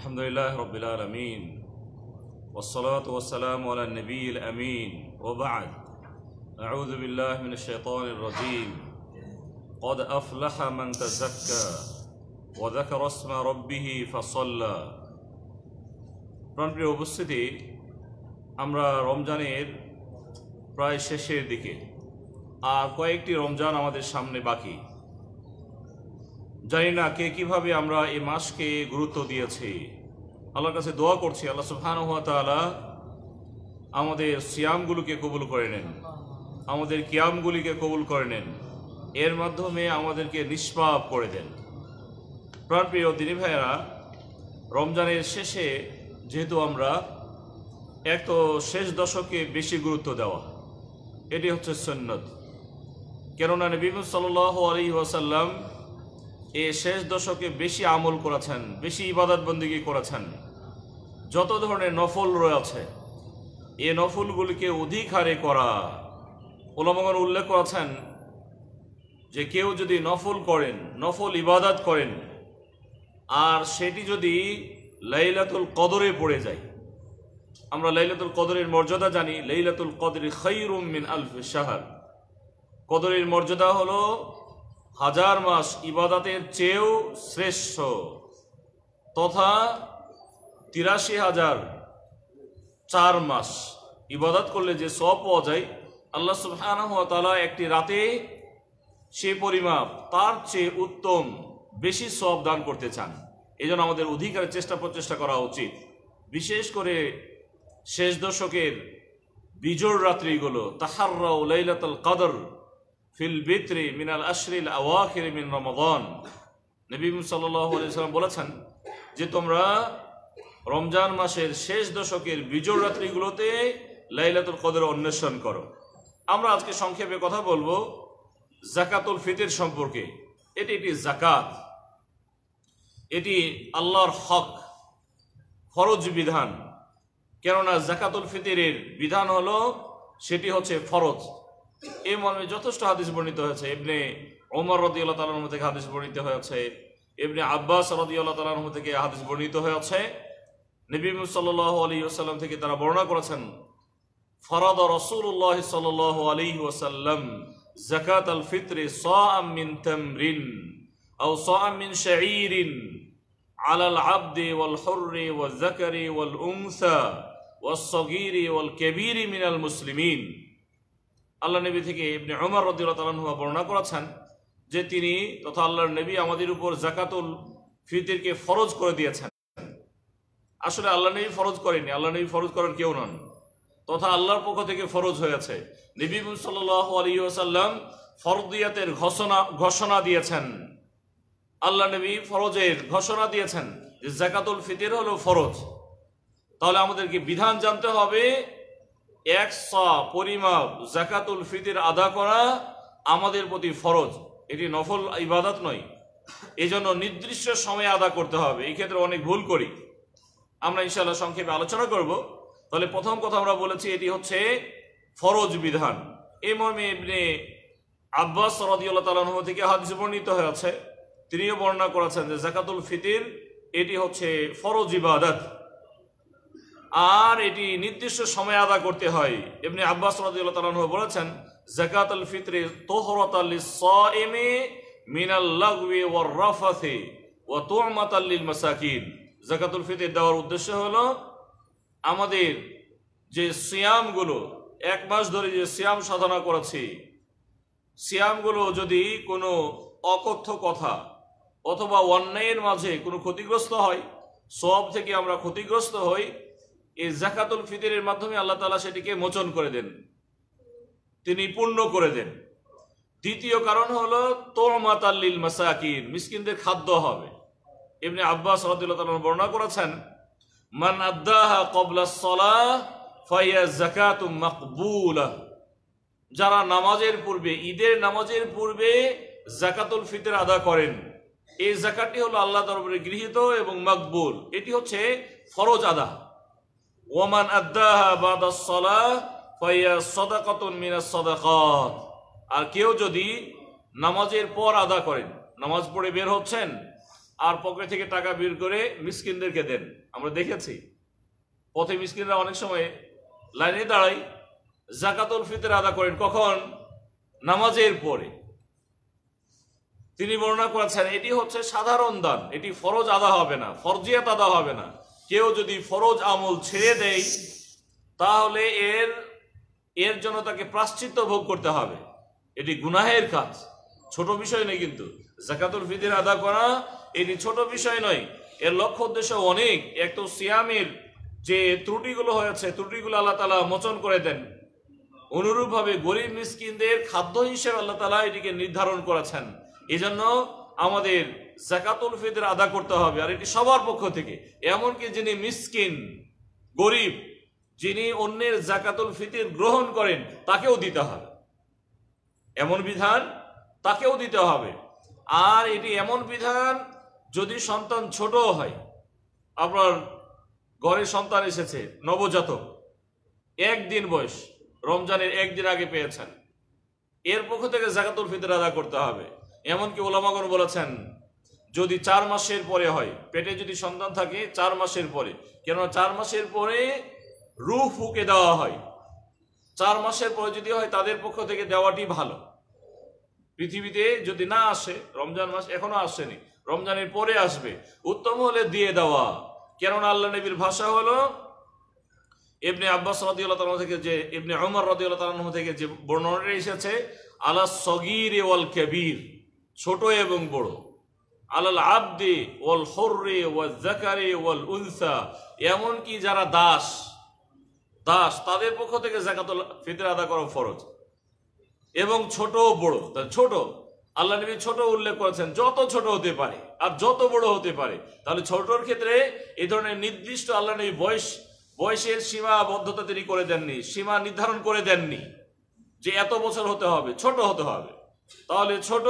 আলহামদুলিল্লাহ রবিল আলমিন ওসলাত ওসালাম আলা নবীল আমিন ওবাদ أعوذ بالله من الشيطان الرجيم قد أفلح من تزكى وذكر اسم ربه فصلى প্রাণপ্রিয় উপস্থিতি আমরা রমজানের প্রায় শেষের দিকে আর কয়েকটি রমজান আমাদের সামনে বাকি জানি না কে কিভাবে আমরা এই মাসকে গুরুত্ব দিয়েছি আল্লাহর কাছে দোয়া করছি আল্লাহ সুহান আমাদের সিয়ামগুলোকে কবুল করে নেন আমাদের কিয়ামগুলিকে কবুল করে নেন এর মাধ্যমে আমাদেরকে নিষ্পাপ করে দেন প্রাণপ্রিয় দিনী ভাইয়েরা রমজানের শেষে যেহেতু আমরা এক তো শেষ দশকে বেশি গুরুত্ব দেওয়া এটি হচ্ছে সন্ন্যত কেননা নবীম সাল আলী ওয়াসাল্লাম এ শেষ দশকে বেশি আমল করেছেন বেশি ইবাদত বন্দিগি করেছেন যত ধরনের নফল রয়েছে এ নফলগুলিকে অধিক হারে করা ওলামগণ উল্লেখ করেছেন যে কেউ যদি নফল করেন নফল ইবাদত করেন আর সেটি যদি লাইলাতুল কদরে পড়ে যায় আমরা লাইলাতুল কদরের মর্যাদা জানি লাইলাতুল কদরে খৈরুম মিন আলফ শাহার কদরের মর্যাদা হলো হাজার মাস ইবাদাতের চেয়েও শ্রেষ্ঠ তথা তিরাশি হাজার চার মাস ইবাদাত করলে যে সব পাওয়া যায় আল্লাহ তালা একটি রাতে সে পরিমাপ তার চেয়ে উত্তম বেশি সব দান করতে চান এই জন্য আমাদের অধিকার চেষ্টা প্রচেষ্টা করা উচিত বিশেষ করে শেষ দশকের বিজোড় রাত্রিগুলো তাহার্রাউলাইলাতাল কাদর ফিল বিত্রি মিনাল আশ্রিল আওয়াখির মিন রমাদন নবী সাল্লাম বলেছেন যে তোমরা রমজান মাসের শেষ দশকের বিজয় রাত্রিগুলোতে লাইলাতুল কদর অন্বেষণ করো আমরা আজকে সংক্ষেপে কথা বলবো জাকাতুল ফিতির সম্পর্কে এটি একটি জাকাত এটি আল্লাহর হক ফরজ বিধান কেননা জাকাতুল ফিতিরের বিধান হলো সেটি হচ্ছে ফরজ এই মর্মে যথেষ্ট হাদিস বর্ণিত হয়েছে এমনি ওমর রদিউল্লাহ তালার থেকে হাদিস বর্ণিত হয়েছে এমনি আব্বাস রদিউল্লাহ তালার থেকে হাদিস বর্ণিত হয়েছে নবী সাল্লাহ আলী আসাল্লাম থেকে তারা বর্ণনা করেছেন ফরাদ রসুল্লাহ সাল আলী ওসাল্লাম জাকাত আল ফিত্রে স স আমিন ফিতরে সিন তমরিন أو صاع من شعير على العبد والحر والذكر والأنثى والصغير والكبير من المسلمين আল্লাহ নবী থেকে ইবনে অমর রদুল্লাহ তালানহুয়া বর্ণনা করেছেন যে তিনি তথা আল্লাহর নবী আমাদের উপর জাকাতুল ফিতিরকে ফরজ করে দিয়েছেন আসলে আল্লাহ নবী ফরজ করেনি আল্লাহ নবী ফরজ করার কেউ নন তথা আল্লাহর পক্ষ থেকে ফরজ হয়েছে নবী সাল্লাহ আলী আসাল্লাম ফরদিয়াতের ঘোষণা ঘোষণা দিয়েছেন আল্লাহ নবী ফরজের ঘোষণা দিয়েছেন যে জাকাতুল ফিতির হলো ফরজ তাহলে আমাদেরকে বিধান জানতে হবে এক স পরিমাপ জাকাতুল ফিতির আদা করা আমাদের প্রতি ফরজ এটি নফল ইবাদত নয় এজন্য নির্দিষ্ট সময়ে আদা করতে হবে এই ক্ষেত্রে অনেক ভুল করি আমরা ইনশাল্লাহ সংক্ষেপে আলোচনা করব তাহলে প্রথম কথা আমরা বলেছি এটি হচ্ছে ফরজ বিধান এই মর্মে এমনি আব্বাস রদিউল্লাহ তালাহ থেকে হাদিস বর্ণিত হয়েছে তিনিও বর্ণনা করেছেন যে জাকাতুল ফিতির এটি হচ্ছে ফরজ ইবাদত আর এটি নির্দিষ্ট সময় আদা করতে হয় এমনি আব্বাস রাজিউল্লাহ বলেছেন জাকাত আল ফিতরে তোহরত আল সএমে মিনাল লাগবে ও রাফাথে ও তোরমাত আল্লিল মাসাকিন জাকাতুল ফিতর দেওয়ার উদ্দেশ্য হলো আমাদের যে সিয়ামগুলো এক মাস ধরে যে সিয়াম সাধনা করেছি সিয়ামগুলো যদি কোনো অকথ্য কথা অথবা অন্যায়ের মাঝে কোনো ক্ষতিগ্রস্ত হয় সব থেকে আমরা ক্ষতিগ্রস্ত হই এই জাকাতুল ফিতরের মাধ্যমে আল্লাহ তালা সেটিকে মোচন করে দেন তিনি পূর্ণ করে দেন দ্বিতীয় কারণ হলো তোরমাতাল্লিল মাসাকির মিসকিনদের খাদ্য হবে এমনি আব্বাস রদুল্লাহ বর্ণনা করেছেন মান আদাহা কবলা সলা ফাইয়া জাকাতু মাকবুলা যারা নামাজের পূর্বে ঈদের নামাজের পূর্বে জাকাতুল ফিতর আদা করেন এই জাকাতটি হলো আল্লাহ তরফে গৃহীত এবং মকবুল এটি হচ্ছে ফরজ আদা ওমান ফাইয়া আর কেউ যদি নামাজের পর আদা করেন নামাজ পড়ে বের হচ্ছেন আর পকেট থেকে টাকা বের করে মিসকিনদেরকে দেন আমরা দেখেছি পথে মিসকিনরা অনেক সময় লাইনে দাঁড়াই জাকাতুল ফিতর আদা করেন কখন নামাজের পরে তিনি বর্ণনা করেছেন এটি হচ্ছে সাধারণ দান এটি ফরজ আদা হবে না ফরজিয়াত আদা হবে না কেউ যদি ফরজ আমল ছেড়ে দেয় তাহলে এর এর জন্য তাকে প্রাশ্চিত্য ভোগ করতে হবে এটি গুনাহের কাজ ছোট বিষয় নয় কিন্তু জাকাতুল ফিদির আদা করা এটি ছোট বিষয় নয় এর লক্ষ্য উদ্দেশ্য অনেক এক তো সিয়ামের যে ত্রুটিগুলো হয়েছে ত্রুটিগুলো আল্লাহ তালা মোচন করে দেন অনুরূপভাবে গরিব মিসকিনদের খাদ্য হিসেবে আল্লাহ তালা এটিকে নির্ধারণ করেছেন এজন্য আমাদের জাকাতুল ফিতর আদা করতে হবে আর এটি সবার পক্ষ থেকে এমনকি যিনি মিসকিন গরিব যিনি অন্যের জাকাতুল ফিতির গ্রহণ করেন তাকেও দিতে হবে এমন বিধান তাকেও দিতে হবে আর এটি এমন বিধান যদি সন্তান ছোট হয় আপনার ঘরে সন্তান এসেছে নবজাতক একদিন বয়স রমজানের একদিন আগে পেয়েছেন এর পক্ষ থেকে জাকাতুল ফিতর আদা করতে হবে এমনকি ওলামাগর বলেছেন যদি চার মাসের পরে হয় পেটে যদি সন্তান থাকে চার মাসের পরে কেননা চার মাসের পরে রু ফুকে দেওয়া হয় চার মাসের পরে যদি হয় তাদের পক্ষ থেকে দেওয়াটি ভালো পৃথিবীতে যদি না আসে রমজান মাস এখনো আসেনি রমজানের পরে আসবে উত্তম হলে দিয়ে দেওয়া কেননা আল্লাহ নবীর ভাষা হলো এমনি আব্বাস রদিউল্লাহ থেকে যে এমনি আহমদ রদিউল্লাহ থেকে যে বর্ণনাটা এসেছে আলা সগির ওয়াল কেবির ছোট এবং বড় আলাল আব্দে ওল হর্রে ওয়াল জাকারে ওয়াল উনসা এমনকি যারা দাস দাস তাদের পক্ষ থেকে জাকাতুল ফিতর আদা করা ফরজ এবং ছোট বড় ছোট আল্লাহ নবী ছোট উল্লেখ করেছেন যত ছোট হতে পারে আর যত বড় হতে পারে তাহলে ছোটর ক্ষেত্রে এই ধরনের নির্দিষ্ট আল্লাহ নবী বয়স বয়সের সীমাবদ্ধতা তিনি করে দেননি সীমা নির্ধারণ করে দেননি যে এত বছর হতে হবে ছোট হতে হবে তাহলে ছোট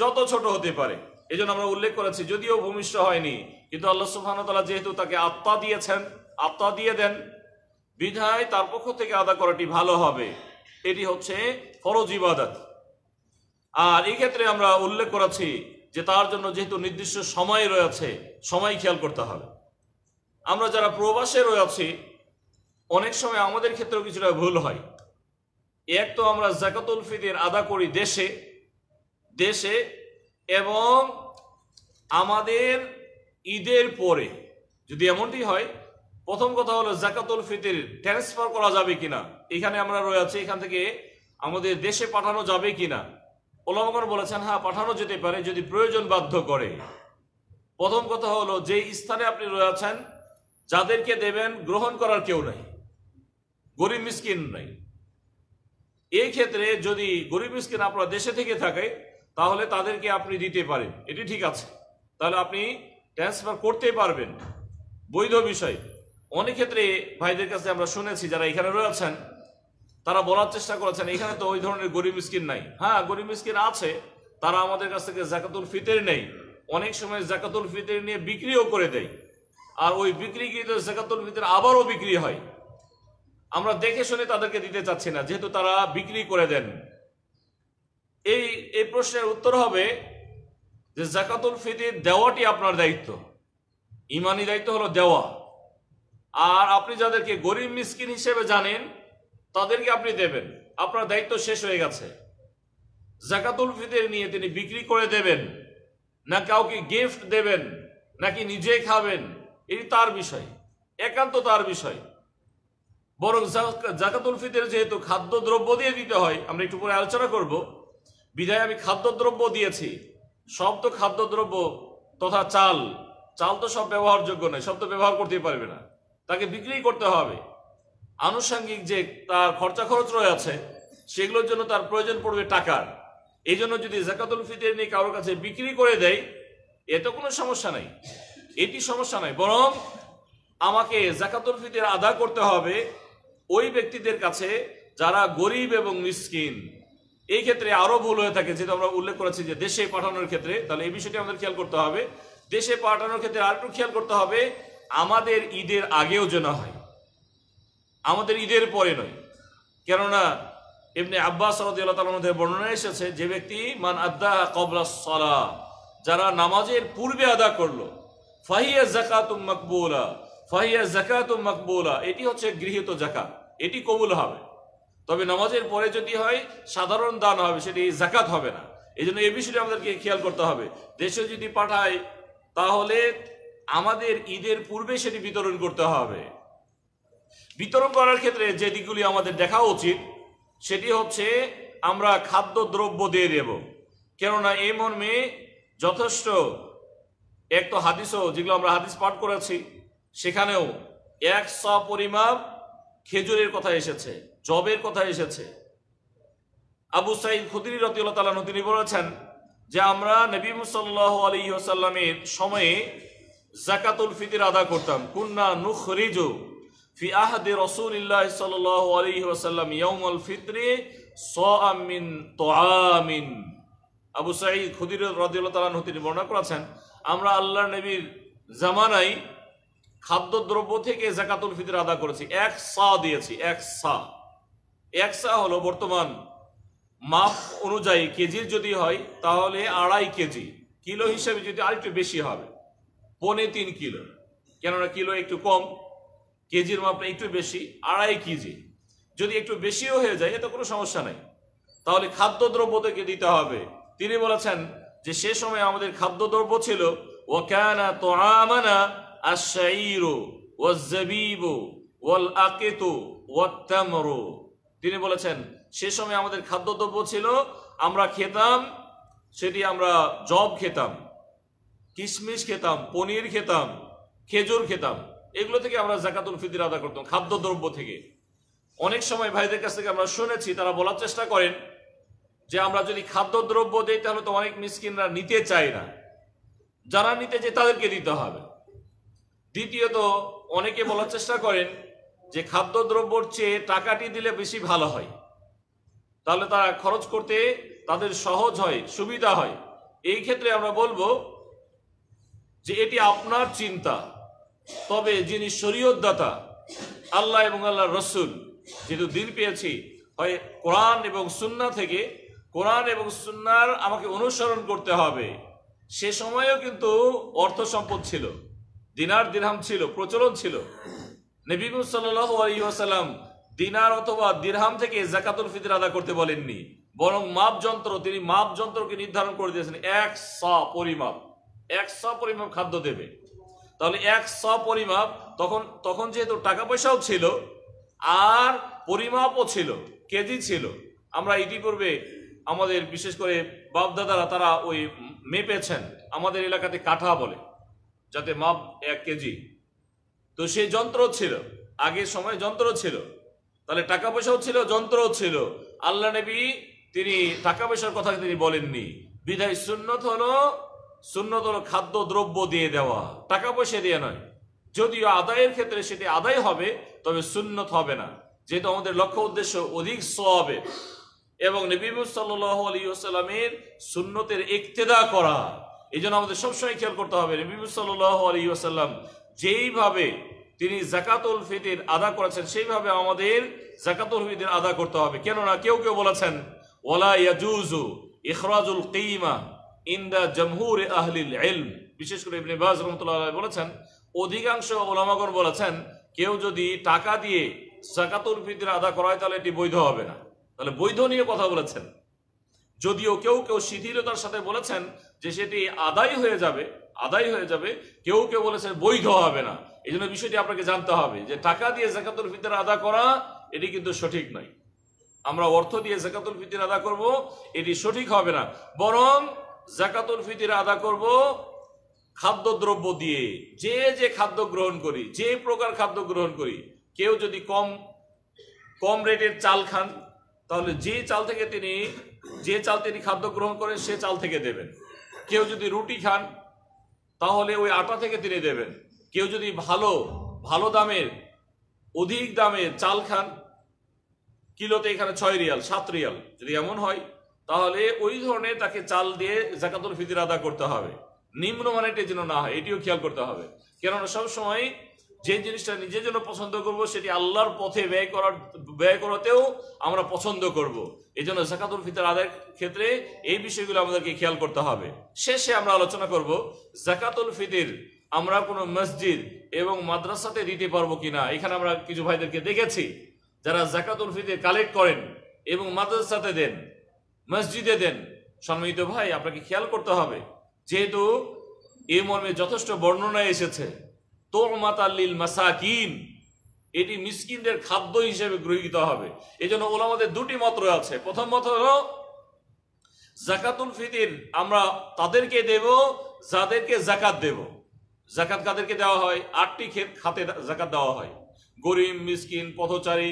যত ছোট হতে পারে এই আমরা উল্লেখ করেছি যদিও ভূমিষ্ঠ হয়নি কিন্তু আল্লাহ সুহানতালা যেহেতু তাকে আত্মা দিয়েছেন আত্মা দিয়ে দেন বিধায় তার পক্ষ থেকে আদা করাটি ভালো হবে এটি হচ্ছে ফরজ ইবাদত আর এই ক্ষেত্রে আমরা উল্লেখ করেছি যে তার জন্য যেহেতু নির্দিষ্ট সময় রয়েছে সময় খেয়াল করতে হবে আমরা যারা প্রবাসে রয়েছি অনেক সময় আমাদের ক্ষেত্রেও কিছুটা ভুল হয় এক তো আমরা জাকাতুল ফিদের আদা করি দেশে দেশে এবং আমাদের ঈদের পরে যদি এমনটি হয় প্রথম কথা হলো জাকাতুল ফিতির ট্রান্সফার করা যাবে কিনা এখানে আমরা রয়েছে এখান থেকে আমাদের দেশে পাঠানো যাবে কিনা ওলামার বলেছেন হ্যাঁ পাঠানো যেতে পারে যদি প্রয়োজন বাধ্য করে প্রথম কথা হলো যে স্থানে আপনি রয়েছেন যাদেরকে দেবেন গ্রহণ করার কেউ নাই গরিব মিসকিন নাই এই ক্ষেত্রে যদি গরিব মিসকিন আপনার দেশে থেকে থাকে তাহলে তাদেরকে আপনি দিতে পারেন এটি ঠিক আছে তাহলে আপনি ট্রান্সফার করতে পারবেন বৈধ বিষয় অনেক ক্ষেত্রে ভাইদের কাছে আমরা শুনেছি যারা এখানে রয়েছেন তারা বলার চেষ্টা করেছেন এখানে তো ওই ধরনের গরিব স্কিন নাই হ্যাঁ গরিব স্কিন আছে তারা আমাদের কাছ থেকে জাকাতুল ফিতের নেই অনেক সময় জাকাতুল ফিতের নিয়ে বিক্রিও করে দেয় আর ওই বিক্রি গিয়ে জাকাতুল ফিতের আবারও বিক্রি হয় আমরা দেখে শুনে তাদেরকে দিতে চাচ্ছি না যেহেতু তারা বিক্রি করে দেন এই এই প্রশ্নের উত্তর হবে যে জাকাতুল ফিতির দেওয়াটি আপনার দায়িত্ব ইমানি দায়িত্ব হলো দেওয়া আর আপনি যাদেরকে গরিব মিসকিন হিসেবে জানেন তাদেরকে আপনি দেবেন আপনার দায়িত্ব শেষ হয়ে গেছে জাকাতুল ফিতির নিয়ে তিনি বিক্রি করে দেবেন না কাউকে গিফট দেবেন নাকি নিজে খাবেন এটি তার বিষয় একান্ত তার বিষয় বরং জাকাতুল ফিতের যেহেতু খাদ্যদ্রব্য দিয়ে দিতে হয় আমরা একটু পরে আলোচনা করব বিধায় আমি খাদ্যদ্রব্য দিয়েছি সব তো খাদ্যদ্রব্য তথা চাল চাল তো সব ব্যবহারযোগ্য নয় সব তো ব্যবহার করতে পারবে না তাকে বিক্রি করতে হবে আনুষঙ্গিক যে তার খরচা খরচ রয়েছে সেগুলোর জন্য তার প্রয়োজন পড়বে টাকার এই জন্য যদি জাকাতুল ফিতর নিয়ে কারোর কাছে বিক্রি করে দেয় এতে কোনো সমস্যা নাই এটি সমস্যা নাই বরং আমাকে জাকাতুল ফিতর আদা করতে হবে ওই ব্যক্তিদের কাছে যারা গরিব এবং মিসকিন এই ক্ষেত্রে আরও ভুল হয়ে থাকে যেটা আমরা উল্লেখ করেছি যে দেশে পাঠানোর ক্ষেত্রে তাহলে এই বিষয়টি আমাদের খেয়াল করতে হবে দেশে পাঠানোর ক্ষেত্রে আরেকটু খেয়াল করতে হবে আমাদের ঈদের আগেও যেন হয় আমাদের ঈদের পরে নয় কেননা এমনি আব্বাস মধ্যে বর্ণনা এসেছে যে ব্যক্তি মান আদা কবলা সলা যারা নামাজের পূর্বে আদা করলো ফাহিয়া জাকাত মকবুলা ফাহিয়া জাকাত মকবুলা এটি হচ্ছে গৃহীত জাকাত এটি কবুল হবে তবে নামাজের পরে যদি হয় সাধারণ দান হবে সেটি জাকাত হবে না এই জন্য এই বিষয়টি আমাদেরকে খেয়াল করতে হবে দেশে যদি পাঠায় তাহলে আমাদের ঈদের পূর্বে সেটি বিতরণ করতে হবে বিতরণ করার ক্ষেত্রে যে দিকগুলি আমাদের দেখা উচিত সেটি হচ্ছে আমরা খাদ্য দ্রব্য দিয়ে দেব কেননা এই মর্মে যথেষ্ট এক তো হাদিসও যেগুলো আমরা হাদিস পাঠ করেছি সেখানেও এক স পরিমাপ খেজুরের কথা এসেছে জবের কথা এসেছে আবু সাইদ খুদির রতিউল্লাহ তালানু তিনি বলেছেন যে আমরা নবী মুসাল্লাহ আলী আসাল্লামের সময়ে জাকাতুল ফিতির আদা করতাম কুন্না নুখরিজু ফি আহদে রসুলিল্লাহ সাল্লাহ আলী আসাল্লাম ইয়মল ফিতরে সিন তোয়ামিন আবু সাইদ খুদির রদিউল্লাহ তালান তিনি বর্ণনা করেছেন আমরা আল্লাহ নবীর জামানায় খাদ্যদ্রব্য থেকে জাকাতুল ফিতর আদা করেছি এক সা দিয়েছি এক সা এক সা হলো বর্তমান মাপ অনুযায়ী কেজির যদি হয় তাহলে আড়াই কেজি কিলো হিসেবে যদি আরেকটু বেশি হবে পনে তিন কিলো কেননা কিলো একটু কম কেজির মাপটা একটু বেশি আড়াই কেজি যদি একটু বেশিও হয়ে যায় এতে কোনো সমস্যা নেই তাহলে খাদ্যদ্রব্য থেকে দিতে হবে তিনি বলেছেন যে সে সময় আমাদের খাদ্যদ্রব্য ছিল ও ওয়াকানা তো আমানা তিনি বলেছেন সে সময় আমাদের খাদ্যদ্রব্য ছিল আমরা খেতাম সেটি আমরা জব খেতাম কিশমিশ খেতাম পনির খেতাম খেজুর খেতাম এগুলো থেকে আমরা জাকাতুল ফিতির আদা করতাম খাদ্যদ্রব্য থেকে অনেক সময় ভাইদের কাছ থেকে আমরা শুনেছি তারা বলার চেষ্টা করেন যে আমরা যদি খাদ্যদ্রব্য দিই তাহলে তো অনেক মিসকিনরা নিতে চায় না যারা নিতে যে তাদেরকে দিতে হবে দ্বিতীয়ত অনেকে বলার চেষ্টা করেন যে খাদ্যদ্রব্যর চেয়ে টাকাটি দিলে বেশি ভালো হয় তাহলে তারা খরচ করতে তাদের সহজ হয় সুবিধা হয় এই ক্ষেত্রে আমরা বলবো যে এটি আপনার চিন্তা তবে যিনি শরীয়তদাতা আল্লাহ এবং আল্লাহ রসুল যেহেতু দিন পেয়েছি হয় কোরআন এবং সুন্না থেকে কোরআন এবং সুন্নার আমাকে অনুসরণ করতে হবে সে সময়ও কিন্তু অর্থ সম্পদ ছিল দিনার দিরহাম ছিল প্রচলন ছিল নবীগুল সাল্লু দিনার অথবা দিরহাম থেকে জাকাতুল ফিতর আদা করতে বলেননি বরং মাপযন্ত্র তিনি মাপযন্ত্রকে নির্ধারণ করে দিয়েছেন এক স পরিমাপ এক স পরিমাপ খাদ্য দেবে তাহলে এক স পরিমাপ তখন তখন যেহেতু টাকা পয়সাও ছিল আর পরিমাপও ছিল কেজি ছিল আমরা ইতিপূর্বে আমাদের বিশেষ করে বাপদাদারা তারা ওই মেপেছেন আমাদের এলাকাতে কাঠা বলে যাতে মাপ এক কেজি তো সে যন্ত্র ছিল আগের সময় যন্ত্র ছিল তাহলে টাকা পয়সাও ছিল যন্ত্রও ছিল আল্লাহ নবী তিনি টাকা পয়সার কথা তিনি বলেননি বিধায় সুন্নত হলো সুন্নত হলো খাদ্য দ্রব্য দিয়ে দেওয়া টাকা পয়সা দিয়ে নয় যদিও আদায়ের ক্ষেত্রে সেটি আদায় হবে তবে সুন্নত হবে না যেহেতু আমাদের লক্ষ্য উদ্দেশ্য অধিক সবে এবং নবী সাল্লাহ আলী সাল্লামের সুন্নতের ইক্তেদা করা এই জন্য আমাদের সবসময় খেয়াল করতে হবে নবীব সাল্লাহ আলী যেইভাবে তিনি জাকাতুল ফিতির আদা করেছেন সেইভাবে আমাদের জাকাতুল ফিতির আদা করতে হবে কেননা কেউ কেউ বলেছেন ওলা ইয়াজুজু ইখরাজুল কিমা ইন্দা জমহুর আহলিল এলম বিশেষ করে ইবনে বাজ রহমতুল্লাহ বলেছেন অধিকাংশ ওলামাগর বলেছেন কেউ যদি টাকা দিয়ে জাকাতুল ফিতির আদা করায় তাহলে এটি বৈধ হবে না তাহলে বৈধ নিয়ে কথা বলেছেন যদিও কেউ কেউ শিথিলতার সাথে বলেছেন যে সেটি আদায় হয়ে যাবে আদায় হয়ে যাবে কেউ কেউ বলেছেন বৈধ হবে না এই জন্য বিষয়টি আপনাকে জানতে হবে যে টাকা দিয়ে জাকাতুল ফিতর আদা করা এটি কিন্তু সঠিক নয় আমরা অর্থ দিয়ে জাকাতুল ফিতির আদা করব এটি সঠিক হবে না বরং জাকাতুল ফিতির আদা করব খাদ্যদ্রব্য দিয়ে যে যে খাদ্য গ্রহণ করি যে প্রকার খাদ্য গ্রহণ করি কেউ যদি কম কম রেটের চাল খান তাহলে যে চাল থেকে তিনি যে চাল তিনি খাদ্য গ্রহণ করেন সে চাল থেকে দেবেন কেউ যদি রুটি খান তাহলে ওই আটা থেকে তিনি দেবেন কেউ যদি ভালো ভালো দামের অধিক দামে চাল খান কিলোতে এখানে ছয় রিয়াল সাত রিয়াল যদি এমন হয় তাহলে ওই ধরনের তাকে চাল দিয়ে জাকাতুল ফিতির আদা করতে হবে নিম্নমানেরটি যেন না হয় এটিও খেয়াল করতে হবে কেননা সবসময় যে জিনিসটা নিজের জন্য পছন্দ করব সেটি আল্লাহর পথে ব্যয় করার ব্যয় করাতেও আমরা পছন্দ করব। এই জন্য জাকাতুল ফিতর আদায়ের ক্ষেত্রে এই বিষয়গুলো আমাদেরকে খেয়াল করতে হবে শেষে আমরা আলোচনা করব জাকাতুল ফিতির আমরা কোনো মসজিদ এবং মাদ্রাসাতে দিতে পারবো কিনা এখানে আমরা কিছু ভাইদেরকে দেখেছি যারা জাকাতুল ফিতির কালেক্ট করেন এবং মাদ্রাসাতে দেন মসজিদে দেন সম্মিলিত ভাই আপনাকে খেয়াল করতে হবে যেহেতু এ মর্মে যথেষ্ট বর্ণনা এসেছে তোমাতাল্লিল মাসাকিন এটি মিসকিনদের খাদ্য হিসেবে গ্রহীত হবে এই জন্য ওলামাদের দুটি মত রয়েছে প্রথম মত হল জাকাতুল ফিতির আমরা তাদেরকে দেব যাদেরকে জাকাত দেব জাকাত কাদেরকে দেওয়া হয় আটটি খেত খাতে জাকাত দেওয়া হয় গরিব মিসকিন পথচারী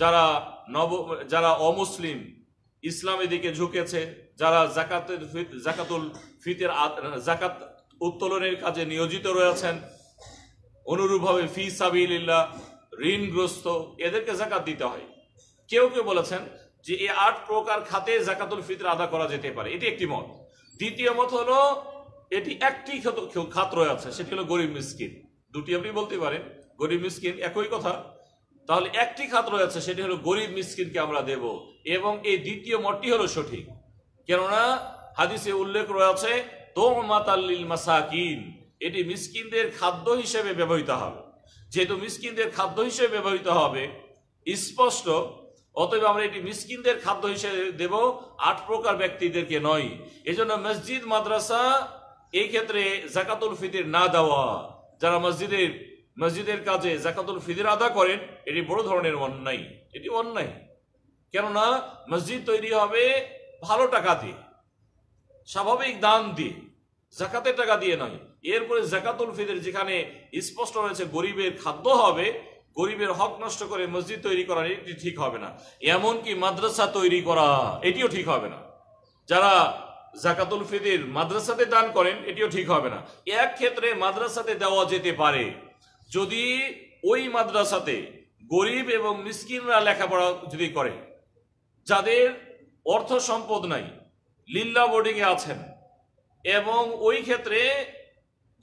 যারা নব যারা অমুসলিম ইসলামের দিকে ঝুঁকেছে যারা জাকাতের জাকাতুল ফিতের জাকাত উত্তোলনের কাজে নিয়োজিত রয়েছেন অনুরূপভাবে ফি সাবিল্লা ঋণগ্রস্ত এদেরকে জাকাত দিতে হয় কেউ কেউ বলেছেন যে এই আট প্রকার খাতে জাকাতুল ফিতর আদা করা যেতে পারে এটি একটি মত দ্বিতীয় মত হলো এটি একটি খাত রয়েছে সেটি হলো গরিব মিসকিন দুটি আপনি বলতে পারেন গরিব মিসকিন একই কথা তাহলে একটি খাত রয়েছে সেটি হলো গরিব মিসকিনকে আমরা দেব এবং এই দ্বিতীয় মতটি হলো সঠিক কেননা হাদিসে উল্লেখ রয়েছে তোমাতাল্লিল মাসাকিন এটি মিসকিনদের খাদ্য হিসেবে ব্যবহৃত হবে যেহেতু মিসকিনদের খাদ্য হিসেবে ব্যবহৃত হবে স্পষ্ট অতএব আমরা এটি মিসকিনদের খাদ্য হিসেবে দেব আট প্রকার ব্যক্তিদেরকে নয় এজন্য মসজিদ মাদ্রাসা এই ক্ষেত্রে জাকাতুল ফিতির না দেওয়া যারা মসজিদের মসজিদের কাজে জাকাতুল ফিদির আদা করেন এটি বড় ধরনের অন্যায় এটি অন্যায় কেননা মসজিদ তৈরি হবে ভালো টাকা দিয়ে স্বাভাবিক দান দিয়ে জাকাতের টাকা দিয়ে নয় এরপরে জাকাতুল ফিদের যেখানে স্পষ্ট রয়েছে গরিবের খাদ্য হবে গরিবের হক নষ্ট করে মসজিদ তৈরি করা এটি ঠিক হবে না এমনকি মাদ্রাসা তৈরি করা এটিও ঠিক হবে না যারা জাকাতুল ফিদের মাদ্রাসাতে দান করেন এটিও ঠিক হবে না এক ক্ষেত্রে মাদ্রাসাতে দেওয়া যেতে পারে যদি ওই মাদ্রাসাতে গরিব এবং মিসকিনরা লেখাপড়া যদি করে যাদের অর্থ সম্পদ নাই লীলা বোর্ডিংয়ে আছেন এবং ওই ক্ষেত্রে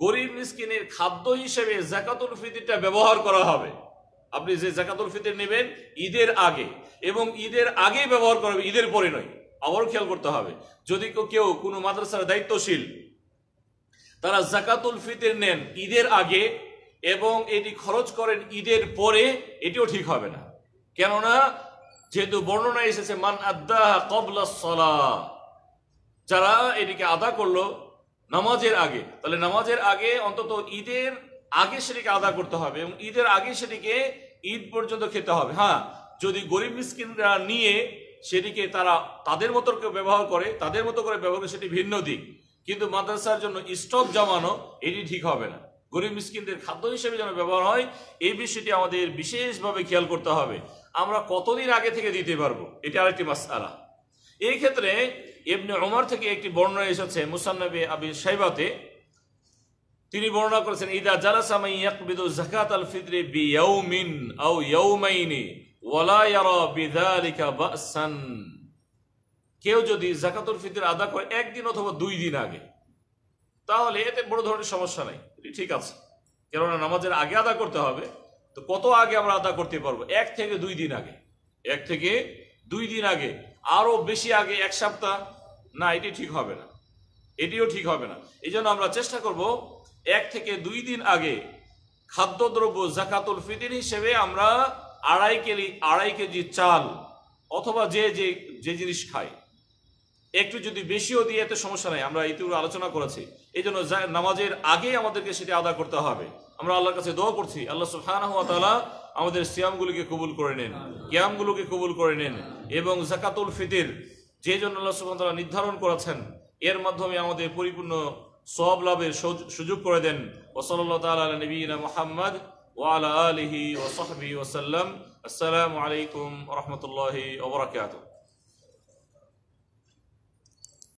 গরিব মিসকিনের খাদ্য হিসেবে জাকাতুল ফিতিরটা ব্যবহার করা হবে আপনি যে জাকাতুল ফিতির নেবেন ঈদের আগে এবং ঈদের আগে ব্যবহার করা হবে ঈদের পরে নয় আবারও খেয়াল করতে হবে যদি কেউ কোনো মাদ্রাসার দায়িত্বশীল তারা জাকাতুল ফিতির নেন ঈদের আগে এবং এটি খরচ করেন ঈদের পরে এটিও ঠিক হবে না কেননা যেহেতু বর্ণনা এসেছে মান আদা কবলা সলা যারা এটিকে আদা করলো নামাজের আগে তাহলে নামাজের আগে অন্তত ঈদের আগে সেটিকে আদা করতে হবে এবং ঈদের আগে সেটিকে ঈদ পর্যন্ত খেতে হবে হ্যাঁ যদি গরিব মিসকিনরা নিয়ে সেটিকে তারা তাদের মতো ব্যবহার করে তাদের মতো করে ব্যবহার করে সেটি ভিন্ন দিক কিন্তু মাদ্রাসার জন্য স্টক জমানো এটি ঠিক হবে না গরিব মিসকিনদের খাদ্য হিসেবে যেন ব্যবহার হয় এই বিষয়টি আমাদের বিশেষভাবে খেয়াল করতে হবে আমরা কতদিন আগে থেকে দিতে পারবো এটা আরেকটি মাস আলা এই ক্ষেত্রে এমনি ওমর থেকে একটি বর্ণনা এসেছে মুসান্নবী আবি সাইবাতে তিনি বর্ণনা করেছেন ইদা জালাসামাই জাকাত আল ফিতরি বিয়াউমিন আও ইয়াউমাইনি ওয়ালা ইয়ারা বিযালিকা বাসান কেউ যদি জাকাতুল ফিতর আদা করে একদিন অথবা দুই দিন আগে তাহলে এতে বড় ধরনের সমস্যা নাই ঠিক আছে কেননা নামাজের আগে আদা করতে হবে তো কত আগে আমরা আদা করতে পারবো এক থেকে দুই দিন আগে এক থেকে দুই দিন আগে আরও বেশি আগে এক সপ্তাহ না এটি ঠিক হবে না এটিও ঠিক হবে না এই জন্য আমরা চেষ্টা করব এক থেকে দুই দিন আগে খাদ্যদ্রব্য জাকাতুল ফিতির হিসেবে আমরা আড়াই কেজি আড়াই কেজি চাল অথবা যে যে যে জিনিস খায় একটু যদি বেশিও দিয়ে এতে সমস্যা নাই আমরা ইতিপূর্বে আলোচনা করেছি এই জন্য নামাজের আগেই আমাদেরকে সেটি আদা করতে হবে আমরা আল্লাহর কাছে দোয়া করছি আল্লাহ হাত আমাদের সিয়ামগুলিকে কবুল করে নেন ক্যামগুলোকে কবুল করে নেন এবং জাকাতুল ফিতির যে জন্য আল্লাহ সুবাহতাল্লাহ নির্ধারণ করেছেন এর মাধ্যমে আমাদের পরিপূর্ণ সব লাভের সুযোগ করে দেন ওসল্লা তাল নবীনা মোহাম্মদ ওয়ালা আলহি ওসহাবি ওসাল্লাম আসসালামু আলাইকুম রহমতুল্লাহি ওবরাকাত